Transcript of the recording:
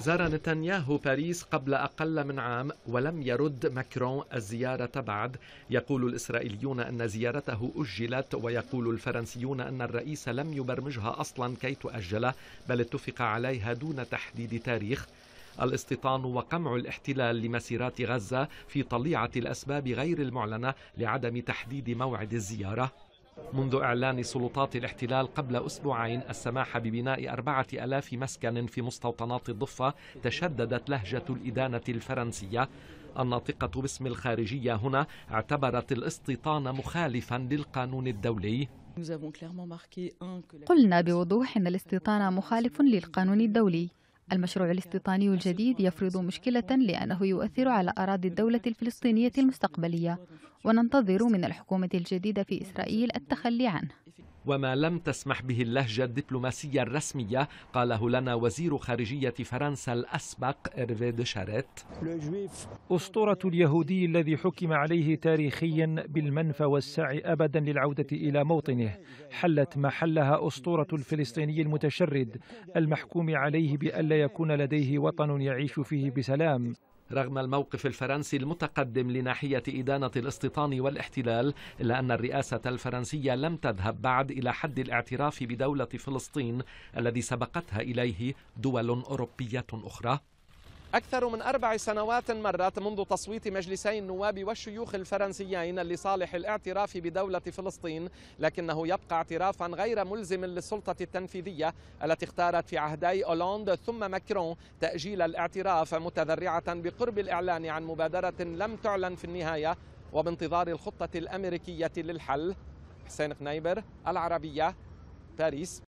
زار نتنياهو باريس قبل أقل من عام ولم يرد ماكرون الزيارة بعد يقول الإسرائيليون أن زيارته أجلت ويقول الفرنسيون أن الرئيس لم يبرمجها أصلا كي تؤجل بل اتفق عليها دون تحديد تاريخ الاستيطان وقمع الاحتلال لمسيرات غزة في طليعة الأسباب غير المعلنة لعدم تحديد موعد الزيارة منذ إعلان سلطات الاحتلال قبل أسبوعين السماح ببناء أربعة ألاف مسكن في مستوطنات الضفة تشددت لهجة الإدانة الفرنسية الناطقة باسم الخارجية هنا اعتبرت الاستيطان مخالفا للقانون الدولي قلنا بوضوح أن الاستيطان مخالف للقانون الدولي المشروع الاستيطاني الجديد يفرض مشكلة لأنه يؤثر على أراضي الدولة الفلسطينية المستقبلية وننتظر من الحكومة الجديدة في إسرائيل التخلي عنه وما لم تسمح به اللهجة الدبلوماسية الرسمية قاله لنا وزير خارجية فرنسا الأسبق إرفي شاريت أسطورة اليهودي الذي حكم عليه تاريخيا بالمنفى والسعي أبدا للعودة إلى موطنه حلت محلها أسطورة الفلسطيني المتشرد المحكوم عليه بألا يكون لديه وطن يعيش فيه بسلام رغم الموقف الفرنسي المتقدم لناحية إدانة الاستيطان والاحتلال إلا أن الرئاسة الفرنسية لم تذهب بعد إلى حد الاعتراف بدولة فلسطين الذي سبقتها إليه دول أوروبية أخرى أكثر من أربع سنوات مرت منذ تصويت مجلسي النواب والشيوخ الفرنسيين لصالح الاعتراف بدولة فلسطين لكنه يبقى اعترافا غير ملزم للسلطة التنفيذية التي اختارت في عهدي أولاند ثم ماكرون تأجيل الاعتراف متذرعة بقرب الإعلان عن مبادرة لم تعلن في النهاية وبانتظار الخطة الأمريكية للحل حسين قنيبر العربية باريس